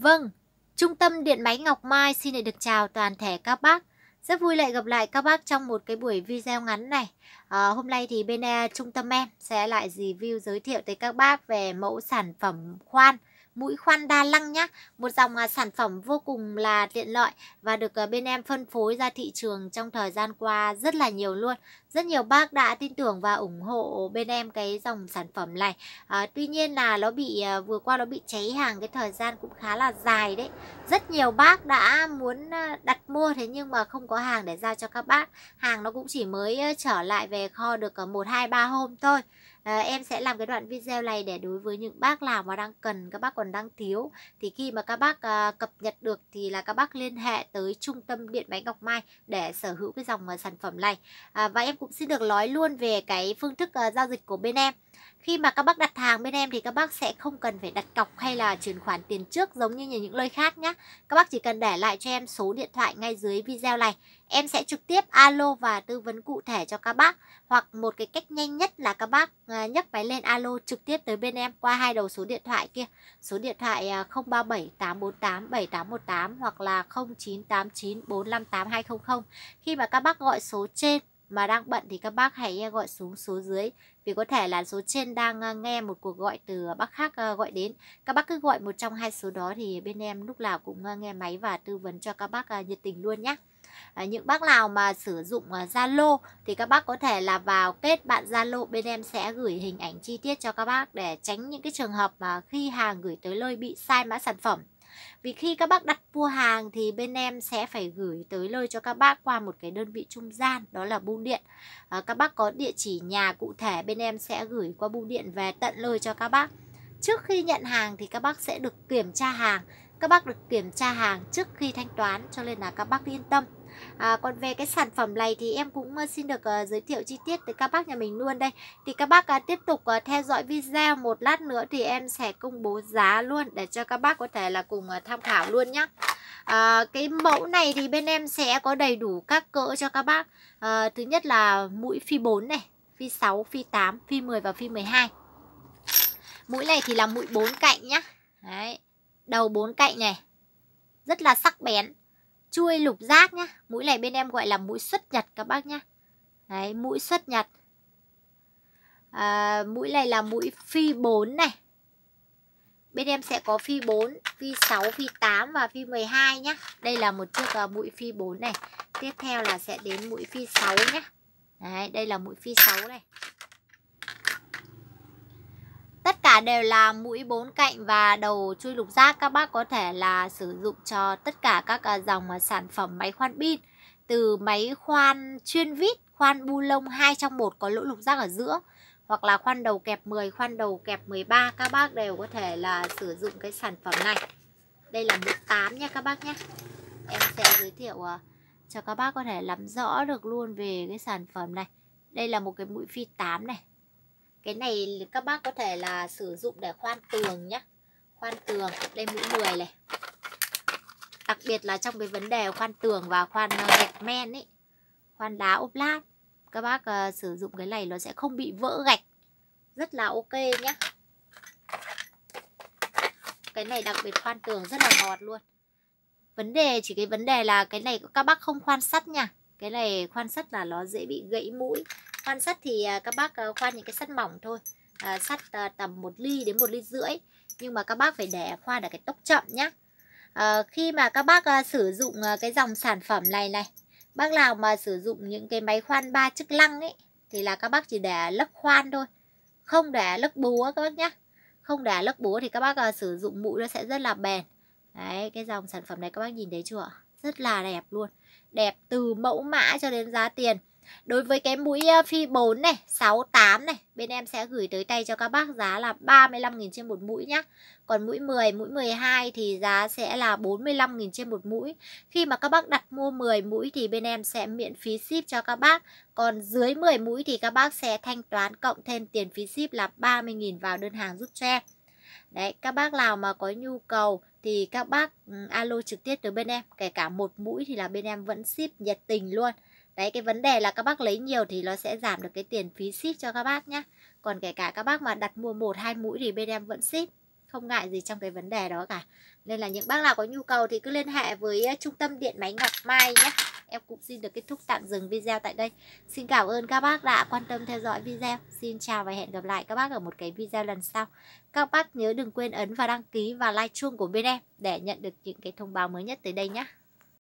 Vâng, Trung tâm Điện Máy Ngọc Mai xin được chào toàn thể các bác. Rất vui lại gặp lại các bác trong một cái buổi video ngắn này. À, hôm nay thì bên uh, trung tâm em sẽ lại review giới thiệu tới các bác về mẫu sản phẩm khoan mũi khoan đa lăng nhé, một dòng à, sản phẩm vô cùng là tiện lợi và được à, bên em phân phối ra thị trường trong thời gian qua rất là nhiều luôn rất nhiều bác đã tin tưởng và ủng hộ bên em cái dòng sản phẩm này à, tuy nhiên là nó bị à, vừa qua nó bị cháy hàng cái thời gian cũng khá là dài đấy rất nhiều bác đã muốn đặt mua thế nhưng mà không có hàng để giao cho các bác hàng nó cũng chỉ mới trở lại về kho được một hai ba hôm thôi à, em sẽ làm cái đoạn video này để đối với những bác nào mà đang cần các bác còn đang thiếu thì khi mà các bác à, cập nhật được thì là các bác liên hệ tới trung tâm điện máy Ngọc Mai để sở hữu cái dòng à, sản phẩm này à, và em cũng xin được nói luôn về cái phương thức à, giao dịch của bên em khi mà các bác đặt hàng bên em thì các bác sẽ không cần phải đặt cọc hay là chuyển khoản tiền trước giống như những nơi khác nhé. Các bác chỉ cần để lại cho em số điện thoại ngay dưới video này. Em sẽ trực tiếp alo và tư vấn cụ thể cho các bác. Hoặc một cái cách nhanh nhất là các bác à, nhấc máy lên alo trực tiếp tới bên em qua hai đầu số điện thoại kia. Số điện thoại 0378487818 à, hoặc là 0989458200. Khi mà các bác gọi số trên mà đang bận thì các bác hãy à, gọi xuống số dưới vì có thể là số trên đang à, nghe một cuộc gọi từ bác khác à, gọi đến các bác cứ gọi một trong hai số đó thì bên em lúc nào cũng nghe máy và tư vấn cho các bác nhiệt tình luôn nhé À, những bác nào mà sử dụng Zalo uh, thì các bác có thể là vào kết bạn Zalo bên em sẽ gửi hình ảnh chi tiết cho các bác để tránh những cái trường hợp mà khi hàng gửi tới nơi bị sai mã sản phẩm vì khi các bác đặt mua hàng thì bên em sẽ phải gửi tới lơi cho các bác qua một cái đơn vị trung gian đó là bưu điện à, các bác có địa chỉ nhà cụ thể bên em sẽ gửi qua bưu điện về tận lơi cho các bác trước khi nhận hàng thì các bác sẽ được kiểm tra hàng các bác được kiểm tra hàng trước khi thanh toán cho nên là các bác yên tâm à, còn về cái sản phẩm này thì em cũng ờ, xin được uh, giới thiệu chi tiết tới các bác nhà mình luôn đây thì các bác uh, tiếp tục uh, theo dõi video một lát nữa thì em sẽ công bố giá luôn để cho các bác có thể là cùng uh, tham khảo luôn nhé à, cái mẫu này thì bên em sẽ có đầy đủ các cỡ cho các bác à, thứ nhất là mũi phi 4 này phi 6 phi 8 phi 10 và phi 12 mũi này thì là mũi bốn cạnh nhá Đấy. đầu bốn cạnh này rất là sắc bén chuôi lục giác nhá mũi này bên em gọi là mũi xuất nhật các bác nhá đấy mũi xuất nhật à, mũi này là mũi phi 4 này bên em sẽ có phi 4 phi 6 phi 8 và phi 12 nhá đây là một chiếc à, mũi phi 4 này tiếp theo là sẽ đến mũi phi 6 nhá đấy đây là mũi phi 6 này cả đều là mũi bốn cạnh và đầu chui lục giác các bác có thể là sử dụng cho tất cả các à, dòng à, sản phẩm máy khoan pin từ máy khoan chuyên vít khoan bu lông 2 trong một có lỗ lục giác ở giữa hoặc là khoan đầu kẹp 10, khoan đầu kẹp 13 các bác đều có thể là sử dụng cái sản phẩm này. Đây là mũi 8 nha các bác nhé. Em sẽ giới thiệu à, cho các bác có thể nắm rõ được luôn về cái sản phẩm này. Đây là một cái mũi phi 8 này, cái này các bác có thể là sử dụng để khoan tường nhé khoan tường đây mũi 10 này đặc biệt là trong cái vấn đề khoan tường và khoan ờ, gạch men ấy khoan đá ốp lát các bác uh, sử dụng cái này nó sẽ không bị vỡ gạch rất là ok nhé cái này đặc biệt khoan tường rất là ngọt luôn vấn đề chỉ cái vấn đề là cái này các bác không khoan sắt nha cái này khoan sắt là nó dễ bị gãy mũi khoan sắt thì à, các bác à, khoan những cái sắt mỏng thôi à, sắt à, tầm 1 ly đến 1 ly rưỡi nhưng mà các bác phải để khoan ở cái tốc chậm nhé à, khi mà các bác à, sử dụng cái dòng sản phẩm này này bác nào mà sử dụng những cái máy khoan ba chức năng ấy thì là các bác chỉ để lấp khoan thôi không để lấp búa các bác nhé không để lấp búa thì các bác à, sử dụng mũi nó sẽ rất là bền đấy cái dòng sản phẩm này các bác nhìn thấy chưa rất là đẹp luôn đẹp từ mẫu mã cho đến giá tiền Đối với cái mũi phi 4 này, 68 này, bên em sẽ gửi tới tay cho các bác giá là 35.000 trên một mũi nhá. Còn mũi 10, mũi 12 thì giá sẽ là 45.000 trên một mũi. Khi mà các bác đặt mua 10 mũi thì bên em sẽ miễn phí ship cho các bác. Còn dưới 10 mũi thì các bác sẽ thanh toán cộng thêm tiền phí ship là 30.000 vào đơn hàng giúp cho em. Đấy, các bác nào mà có nhu cầu thì các bác ừ, alo trực tiếp tới bên em, kể cả một mũi thì là bên em vẫn ship nhiệt tình luôn. Đấy, cái vấn đề là các bác lấy nhiều thì nó sẽ giảm được cái tiền phí ship cho các bác nhé. Còn kể cả các bác mà đặt mua một hai mũi thì bên em vẫn ship không ngại gì trong cái vấn đề đó cả nên là những bác nào có nhu cầu thì cứ liên hệ với ờ, trung tâm điện máy Ngọc Mai nhé em cũng xin được kết thúc tạm dừng video tại đây. Xin cảm ơn các bác đã quan tâm theo dõi video. Xin chào và hẹn gặp lại các bác ở một cái video lần sau. Các bác nhớ đừng quên ấn và đăng ký và like chuông của bên em để nhận được những cái thông báo mới nhất tới đây nhé.